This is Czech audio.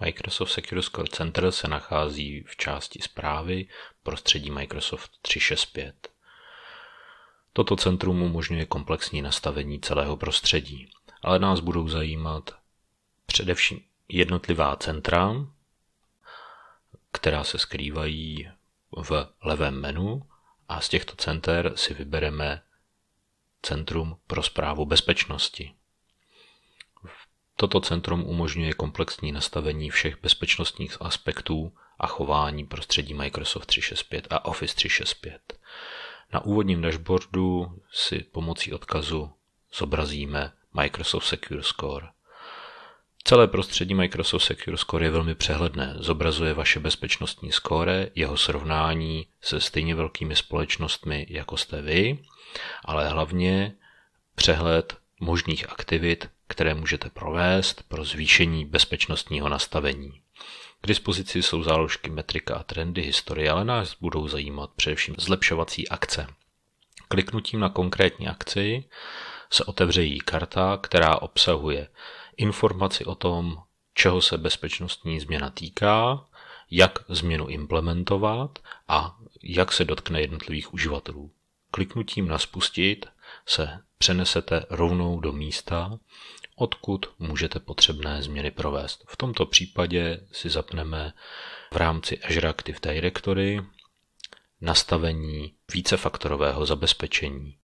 Microsoft Secure Score Center se nachází v části zprávy prostředí Microsoft 365. Toto centrum umožňuje komplexní nastavení celého prostředí, ale nás budou zajímat především jednotlivá centra, která se skrývají v levém menu a z těchto center si vybereme Centrum pro zprávu bezpečnosti. Toto centrum umožňuje komplexní nastavení všech bezpečnostních aspektů a chování prostředí Microsoft 365 a Office 365. Na úvodním dashboardu si pomocí odkazu zobrazíme Microsoft Secure Score. Celé prostředí Microsoft Secure Score je velmi přehledné. Zobrazuje vaše bezpečnostní skóre, jeho srovnání se stejně velkými společnostmi, jako jste vy, ale hlavně přehled možných aktivit které můžete provést pro zvýšení bezpečnostního nastavení. K dispozici jsou záložky metrika a trendy historie, ale nás budou zajímat především zlepšovací akce. Kliknutím na konkrétní akci se otevře jí karta, která obsahuje informaci o tom, čeho se bezpečnostní změna týká, jak změnu implementovat a jak se dotkne jednotlivých uživatelů. Kliknutím na spustit se přenesete rovnou do místa, odkud můžete potřebné změny provést. V tomto případě si zapneme v rámci Azure Active Directory nastavení vícefaktorového zabezpečení.